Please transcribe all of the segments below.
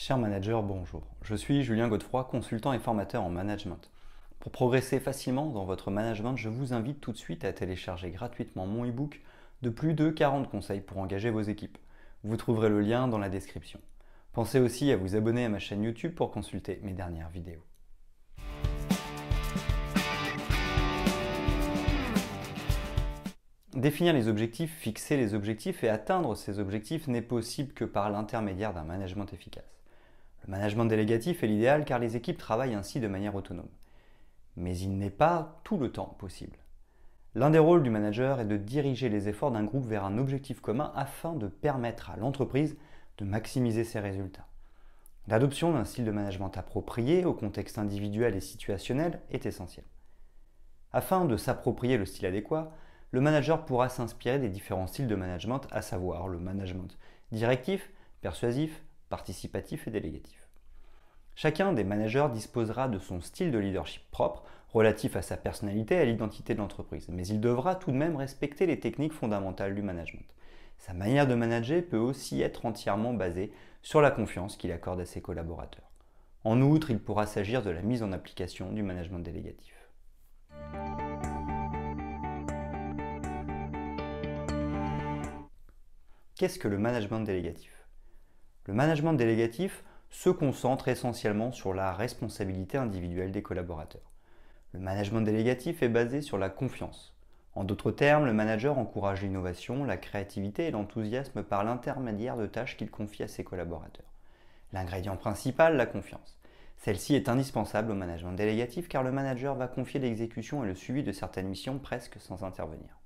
Cher manager, bonjour. Je suis Julien Godefroy, consultant et formateur en management. Pour progresser facilement dans votre management, je vous invite tout de suite à télécharger gratuitement mon e-book de plus de 40 conseils pour engager vos équipes. Vous trouverez le lien dans la description. Pensez aussi à vous abonner à ma chaîne YouTube pour consulter mes dernières vidéos. Définir les objectifs, fixer les objectifs et atteindre ces objectifs n'est possible que par l'intermédiaire d'un management efficace. Le management délégatif est l'idéal car les équipes travaillent ainsi de manière autonome. Mais il n'est pas tout le temps possible. L'un des rôles du manager est de diriger les efforts d'un groupe vers un objectif commun afin de permettre à l'entreprise de maximiser ses résultats. L'adoption d'un style de management approprié au contexte individuel et situationnel est essentielle. Afin de s'approprier le style adéquat, le manager pourra s'inspirer des différents styles de management, à savoir le management directif, persuasif, participatif et délégatif. Chacun des managers disposera de son style de leadership propre, relatif à sa personnalité et à l'identité de l'entreprise, mais il devra tout de même respecter les techniques fondamentales du management. Sa manière de manager peut aussi être entièrement basée sur la confiance qu'il accorde à ses collaborateurs. En outre, il pourra s'agir de la mise en application du management délégatif. Qu'est-ce que le management délégatif le management délégatif se concentre essentiellement sur la responsabilité individuelle des collaborateurs. Le management délégatif est basé sur la confiance. En d'autres termes, le manager encourage l'innovation, la créativité et l'enthousiasme par l'intermédiaire de tâches qu'il confie à ses collaborateurs. L'ingrédient principal, la confiance. Celle-ci est indispensable au management délégatif car le manager va confier l'exécution et le suivi de certaines missions presque sans intervenir.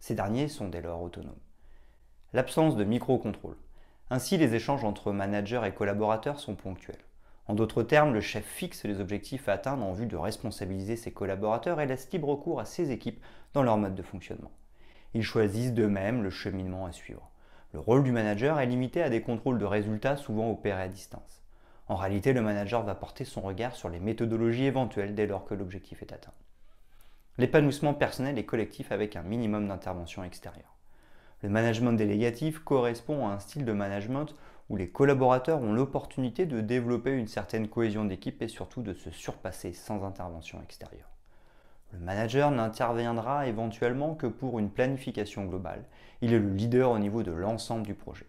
Ces derniers sont dès lors autonomes. L'absence de micro-contrôle. Ainsi, les échanges entre managers et collaborateurs sont ponctuels. En d'autres termes, le chef fixe les objectifs à atteindre en vue de responsabiliser ses collaborateurs et laisse libre cours à ses équipes dans leur mode de fonctionnement. Ils choisissent d'eux-mêmes le cheminement à suivre. Le rôle du manager est limité à des contrôles de résultats souvent opérés à distance. En réalité, le manager va porter son regard sur les méthodologies éventuelles dès lors que l'objectif est atteint. L'épanouissement personnel et collectif avec un minimum d'intervention extérieure. Le management délégatif correspond à un style de management où les collaborateurs ont l'opportunité de développer une certaine cohésion d'équipe et surtout de se surpasser sans intervention extérieure. Le manager n'interviendra éventuellement que pour une planification globale. Il est le leader au niveau de l'ensemble du projet.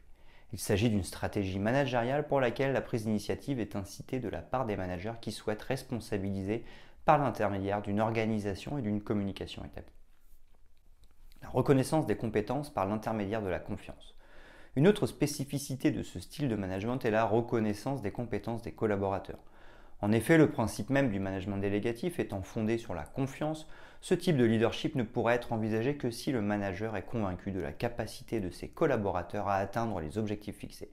Il s'agit d'une stratégie managériale pour laquelle la prise d'initiative est incitée de la part des managers qui souhaitent responsabiliser par l'intermédiaire d'une organisation et d'une communication établie la reconnaissance des compétences par l'intermédiaire de la confiance. Une autre spécificité de ce style de management est la reconnaissance des compétences des collaborateurs. En effet, le principe même du management délégatif étant fondé sur la confiance, ce type de leadership ne pourrait être envisagé que si le manager est convaincu de la capacité de ses collaborateurs à atteindre les objectifs fixés.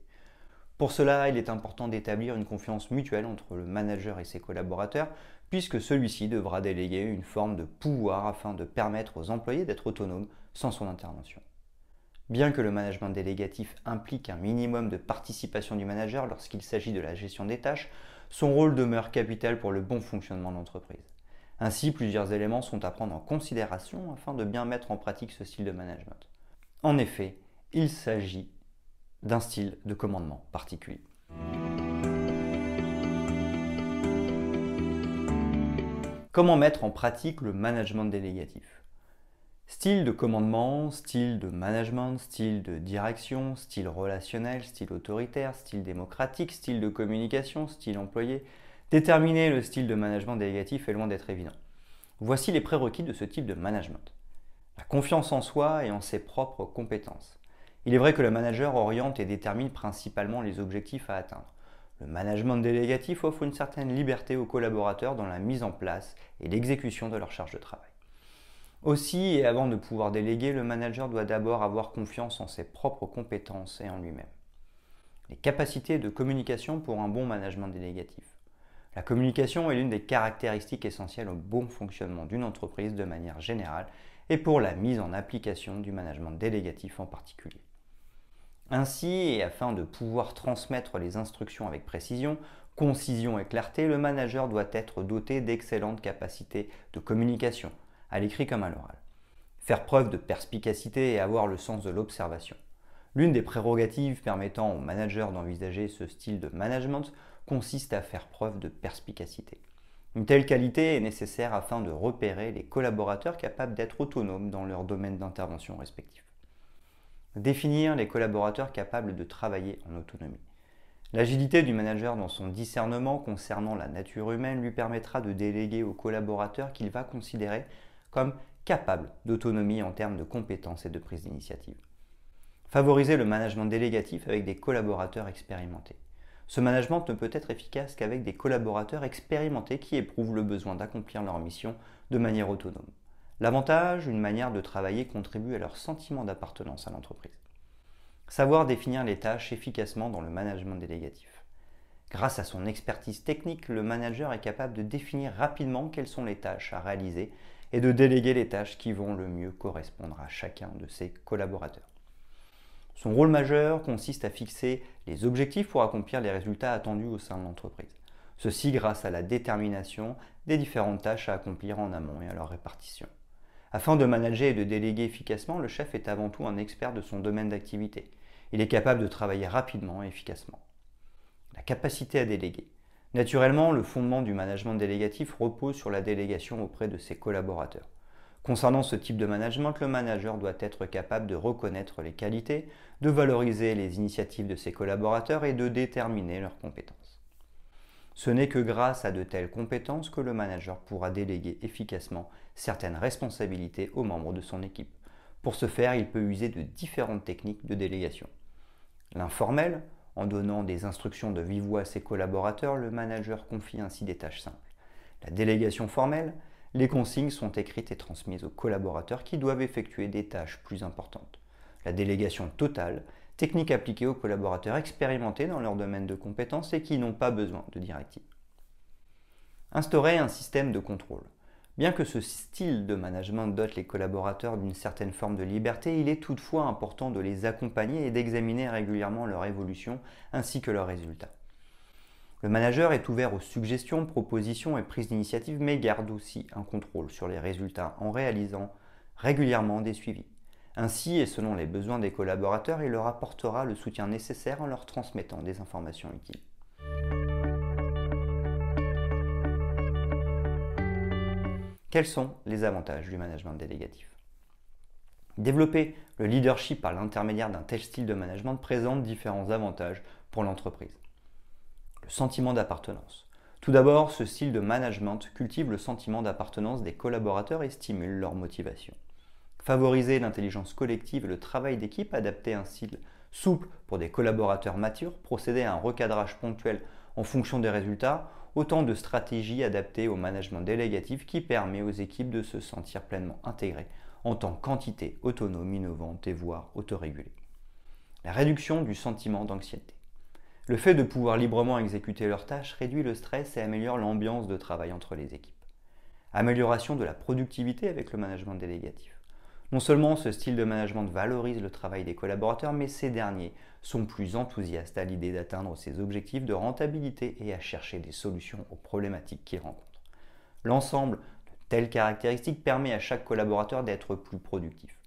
Pour cela, il est important d'établir une confiance mutuelle entre le manager et ses collaborateurs, puisque celui-ci devra déléguer une forme de pouvoir afin de permettre aux employés d'être autonomes sans son intervention. Bien que le management délégatif implique un minimum de participation du manager lorsqu'il s'agit de la gestion des tâches, son rôle demeure capital pour le bon fonctionnement de l'entreprise. Ainsi, plusieurs éléments sont à prendre en considération afin de bien mettre en pratique ce style de management. En effet, il s'agit d'un style de commandement particulier. Comment mettre en pratique le management délégatif Style de commandement, style de management, style de direction, style relationnel, style autoritaire, style démocratique, style de communication, style employé. Déterminer le style de management délégatif est loin d'être évident. Voici les prérequis de ce type de management. La confiance en soi et en ses propres compétences. Il est vrai que le manager oriente et détermine principalement les objectifs à atteindre. Le management délégatif offre une certaine liberté aux collaborateurs dans la mise en place et l'exécution de leur charge de travail. Aussi, et avant de pouvoir déléguer, le manager doit d'abord avoir confiance en ses propres compétences et en lui-même. Les capacités de communication pour un bon management délégatif. La communication est l'une des caractéristiques essentielles au bon fonctionnement d'une entreprise de manière générale et pour la mise en application du management délégatif en particulier. Ainsi, et afin de pouvoir transmettre les instructions avec précision, concision et clarté, le manager doit être doté d'excellentes capacités de communication, à l'écrit comme à l'oral. Faire preuve de perspicacité et avoir le sens de l'observation. L'une des prérogatives permettant au manager d'envisager ce style de management consiste à faire preuve de perspicacité. Une telle qualité est nécessaire afin de repérer les collaborateurs capables d'être autonomes dans leur domaine d'intervention respectif. Définir les collaborateurs capables de travailler en autonomie. L'agilité du manager dans son discernement concernant la nature humaine lui permettra de déléguer aux collaborateurs qu'il va considérer comme capable d'autonomie en termes de compétences et de prise d'initiative. Favoriser le management délégatif avec des collaborateurs expérimentés. Ce management ne peut être efficace qu'avec des collaborateurs expérimentés qui éprouvent le besoin d'accomplir leur mission de manière autonome. L'avantage, une manière de travailler contribue à leur sentiment d'appartenance à l'entreprise. Savoir définir les tâches efficacement dans le management délégatif. Grâce à son expertise technique, le manager est capable de définir rapidement quelles sont les tâches à réaliser et de déléguer les tâches qui vont le mieux correspondre à chacun de ses collaborateurs. Son rôle majeur consiste à fixer les objectifs pour accomplir les résultats attendus au sein de l'entreprise. Ceci grâce à la détermination des différentes tâches à accomplir en amont et à leur répartition. Afin de manager et de déléguer efficacement, le chef est avant tout un expert de son domaine d'activité. Il est capable de travailler rapidement et efficacement. La capacité à déléguer. Naturellement, le fondement du management délégatif repose sur la délégation auprès de ses collaborateurs. Concernant ce type de management, le manager doit être capable de reconnaître les qualités, de valoriser les initiatives de ses collaborateurs et de déterminer leurs compétences. Ce n'est que grâce à de telles compétences que le manager pourra déléguer efficacement certaines responsabilités aux membres de son équipe. Pour ce faire, il peut user de différentes techniques de délégation. L'informel, en donnant des instructions de vive voix à ses collaborateurs, le manager confie ainsi des tâches simples. La délégation formelle, les consignes sont écrites et transmises aux collaborateurs qui doivent effectuer des tâches plus importantes. La délégation totale, technique appliquée aux collaborateurs expérimentés dans leur domaine de compétences et qui n'ont pas besoin de directives. Instaurer un système de contrôle. Bien que ce style de management dote les collaborateurs d'une certaine forme de liberté, il est toutefois important de les accompagner et d'examiner régulièrement leur évolution ainsi que leurs résultats. Le manager est ouvert aux suggestions, propositions et prises d'initiative, mais garde aussi un contrôle sur les résultats en réalisant régulièrement des suivis. Ainsi, et selon les besoins des collaborateurs, il leur apportera le soutien nécessaire en leur transmettant des informations utiles. Quels sont les avantages du management délégatif Développer le leadership par l'intermédiaire d'un tel style de management présente différents avantages pour l'entreprise. Le sentiment d'appartenance. Tout d'abord, ce style de management cultive le sentiment d'appartenance des collaborateurs et stimule leur motivation. Favoriser l'intelligence collective et le travail d'équipe, adapter un style souple pour des collaborateurs matures, procéder à un recadrage ponctuel en fonction des résultats autant de stratégies adaptées au management délégatif qui permet aux équipes de se sentir pleinement intégrées en tant qu'entité autonome, innovante et voire autorégulée. La réduction du sentiment d'anxiété. Le fait de pouvoir librement exécuter leurs tâches réduit le stress et améliore l'ambiance de travail entre les équipes. Amélioration de la productivité avec le management délégatif. Non seulement ce style de management valorise le travail des collaborateurs, mais ces derniers sont plus enthousiastes à l'idée d'atteindre ses objectifs de rentabilité et à chercher des solutions aux problématiques qu'ils rencontrent. L'ensemble de telles caractéristiques permet à chaque collaborateur d'être plus productif.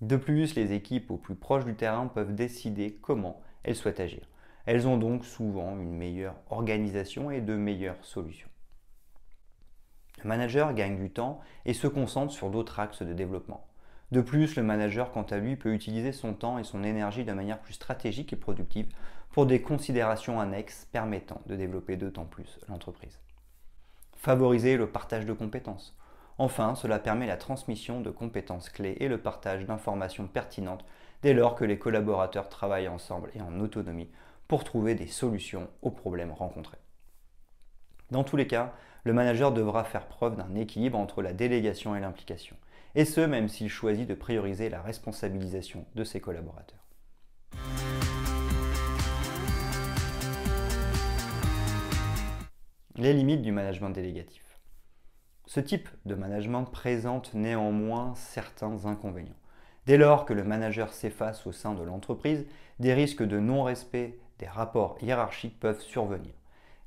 De plus, les équipes au plus proche du terrain peuvent décider comment elles souhaitent agir. Elles ont donc souvent une meilleure organisation et de meilleures solutions. Le manager gagne du temps et se concentre sur d'autres axes de développement. De plus, le manager, quant à lui, peut utiliser son temps et son énergie de manière plus stratégique et productive pour des considérations annexes permettant de développer d'autant plus l'entreprise. Favoriser le partage de compétences. Enfin, cela permet la transmission de compétences clés et le partage d'informations pertinentes dès lors que les collaborateurs travaillent ensemble et en autonomie pour trouver des solutions aux problèmes rencontrés. Dans tous les cas, le manager devra faire preuve d'un équilibre entre la délégation et l'implication, et ce même s'il choisit de prioriser la responsabilisation de ses collaborateurs. Les limites du management délégatif. Ce type de management présente néanmoins certains inconvénients. Dès lors que le manager s'efface au sein de l'entreprise, des risques de non-respect des rapports hiérarchiques peuvent survenir.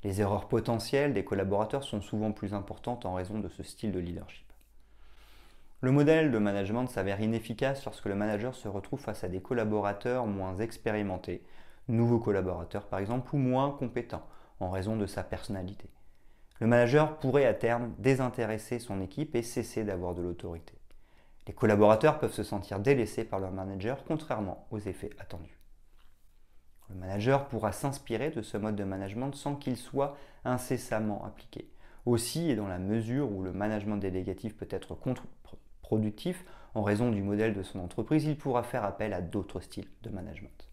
Les erreurs potentielles des collaborateurs sont souvent plus importantes en raison de ce style de leadership. Le modèle de management s'avère inefficace lorsque le manager se retrouve face à des collaborateurs moins expérimentés, nouveaux collaborateurs par exemple, ou moins compétents en raison de sa personnalité. Le manager pourrait à terme désintéresser son équipe et cesser d'avoir de l'autorité. Les collaborateurs peuvent se sentir délaissés par leur manager contrairement aux effets attendus. Le manager pourra s'inspirer de ce mode de management sans qu'il soit incessamment appliqué. Aussi, et dans la mesure où le management délégatif peut être contre-productif en raison du modèle de son entreprise, il pourra faire appel à d'autres styles de management.